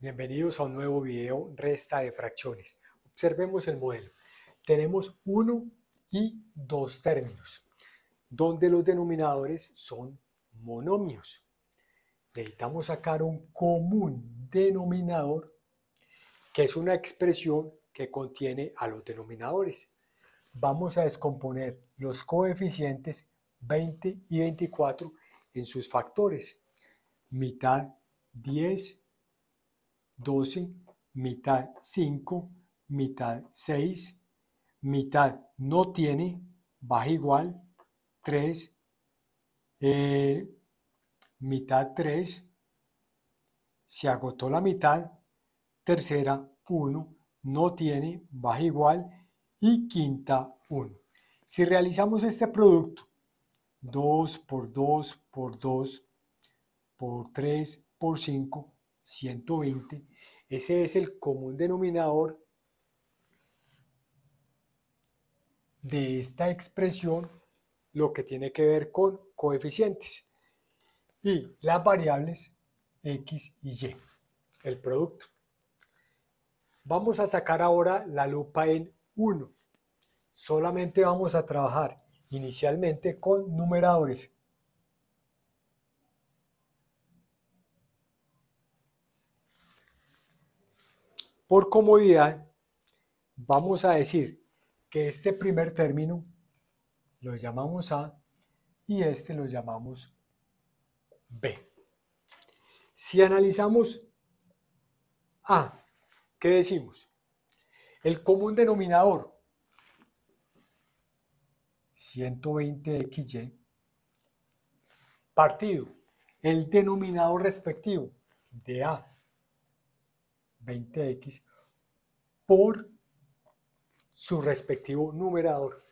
Bienvenidos a un nuevo video resta de fracciones. Observemos el modelo. Tenemos uno y dos términos, donde los denominadores son monomios. Necesitamos sacar un común denominador, que es una expresión que contiene a los denominadores. Vamos a descomponer los coeficientes 20 y 24 en sus factores. Mitad 10 12, mitad 5, mitad 6, mitad no tiene, baja igual, 3, eh, mitad 3, se agotó la mitad, tercera 1, no tiene, baja igual, y quinta 1. Si realizamos este producto, 2 por 2 por 2 por 3 por 5, 120, ese es el común denominador de esta expresión, lo que tiene que ver con coeficientes y las variables x y y, el producto. Vamos a sacar ahora la lupa en 1. Solamente vamos a trabajar inicialmente con numeradores. por comodidad, vamos a decir que este primer término lo llamamos A y este lo llamamos B. Si analizamos A, ¿qué decimos? El común denominador 120xy partido el denominador respectivo de A 20x por su respectivo numerador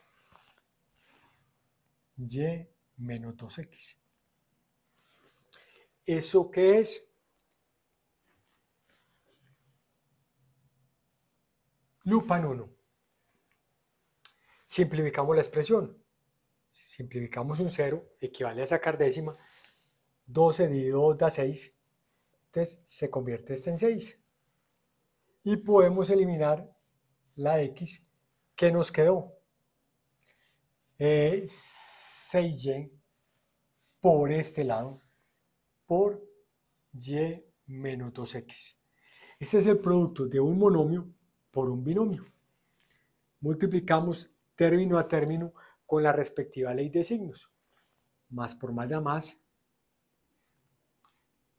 y menos 2x. ¿Eso qué es? Lupan 1. Simplificamos la expresión. Simplificamos un 0, equivale a sacar décima. 12 dividido 2 da 6. Entonces se convierte este en 6 y podemos eliminar la X que nos quedó. 6Y eh, por este lado por Y menos 2X. Este es el producto de un monomio por un binomio. Multiplicamos término a término con la respectiva ley de signos. Más por más da más.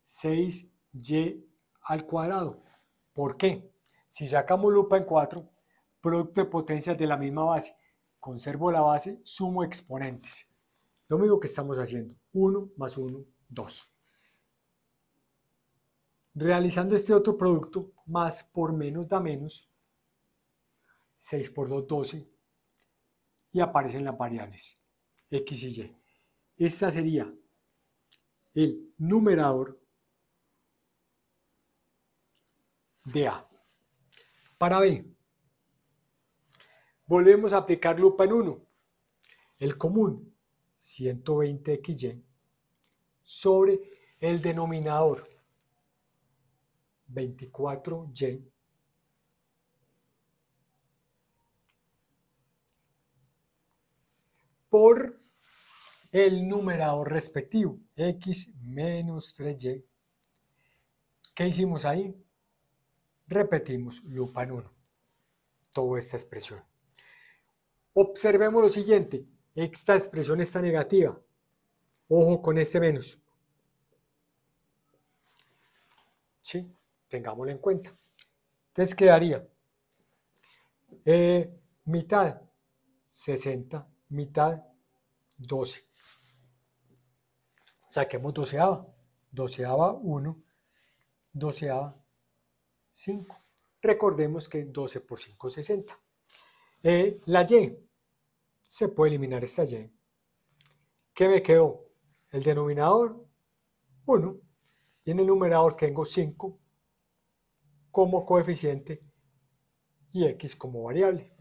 6y al cuadrado. ¿Por qué? Si sacamos lupa en 4, producto de potencias de la misma base, conservo la base, sumo exponentes. Lo mismo que estamos haciendo, 1 más 1, 2. Realizando este otro producto, más por menos da menos, 6 por 2, 12, y aparecen las variables, x y y. Esta sería el numerador de A para B. Volvemos a aplicar lupa en 1. El común, 120xy, sobre el denominador, 24y. por el numerador respectivo, x menos 3y. ¿Qué hicimos ahí? Repetimos lupa en 1, toda esta expresión. Observemos lo siguiente, esta expresión está negativa. Ojo con este menos. ¿Sí? Tengámoslo en cuenta. Entonces quedaría eh, mitad 60, mitad 12. Saquemos 12 Doceava 1, doceava 5. Recordemos que 12 por 5 es 60. Eh, la Y, se puede eliminar esta Y. ¿Qué me quedó? El denominador 1 y en el numerador tengo 5 como coeficiente y x como variable.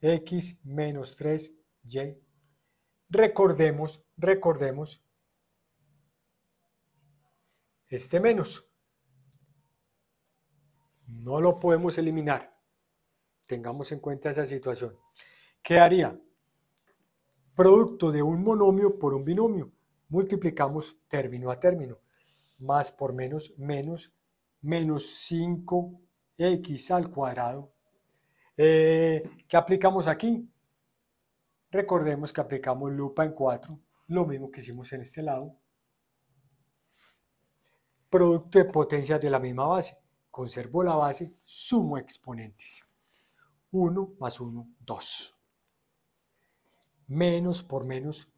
x menos 3y. Recordemos, recordemos este menos. No lo podemos eliminar. Tengamos en cuenta esa situación. ¿Qué haría? Producto de un monomio por un binomio. Multiplicamos término a término. Más por menos, menos, menos 5x al cuadrado. Eh, ¿Qué aplicamos aquí? Recordemos que aplicamos lupa en 4, lo mismo que hicimos en este lado. Producto de potencias de la misma base conservo la base, sumo exponentes. 1 más 1, 2. Menos por menos,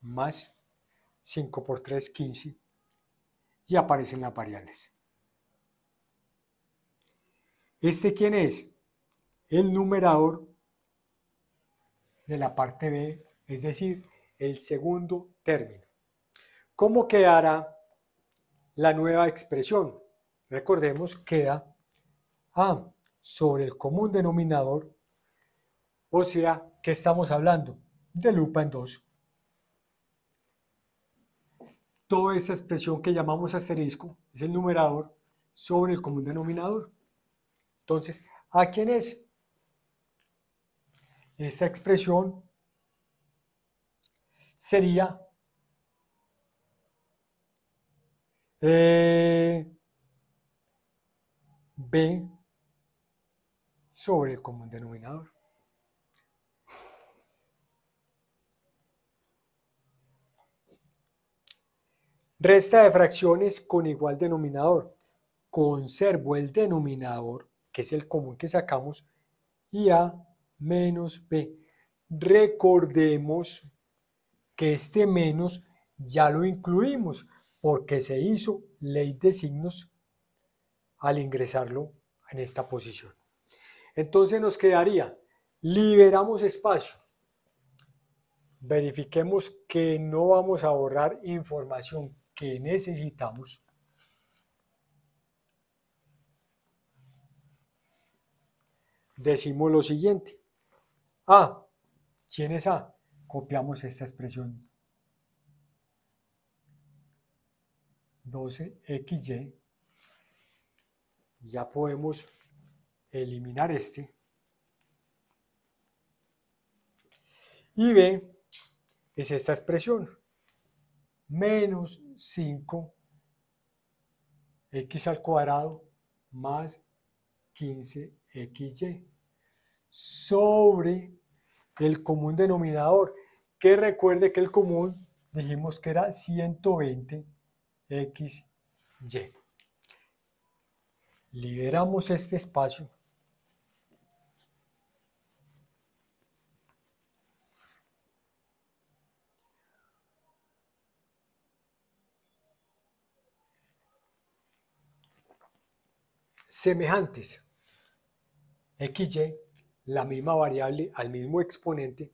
más 5 por 3, 15. Y aparecen las variables. ¿Este quién es? El numerador de la parte B, es decir, el segundo término. ¿Cómo quedará la nueva expresión? recordemos, queda A sobre el común denominador, o sea, que estamos hablando? De lupa en dos Toda esa expresión que llamamos asterisco es el numerador sobre el común denominador. Entonces, ¿a quién es? Esta expresión sería eh, B sobre el común denominador. Resta de fracciones con igual denominador. Conservo el denominador, que es el común que sacamos, y A menos B. Recordemos que este menos ya lo incluimos porque se hizo ley de signos al ingresarlo en esta posición. Entonces nos quedaría, liberamos espacio. Verifiquemos que no vamos a borrar información que necesitamos. Decimos lo siguiente. A. ¿Quién es A? Copiamos esta expresión 12XY ya podemos eliminar este. Y B es esta expresión, menos 5x al cuadrado más 15xy sobre el común denominador, que recuerde que el común dijimos que era 120xy liberamos este espacio semejantes xy la misma variable al mismo exponente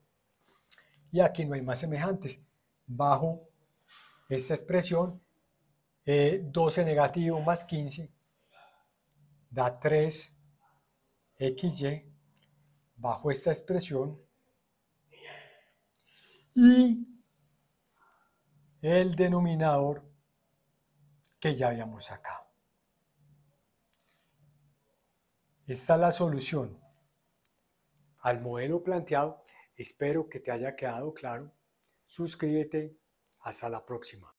y aquí no hay más semejantes bajo esta expresión 12 eh, negativo más 15 da 3xy bajo esta expresión y el denominador que ya habíamos sacado. Esta es la solución al modelo planteado. Espero que te haya quedado claro. Suscríbete. Hasta la próxima.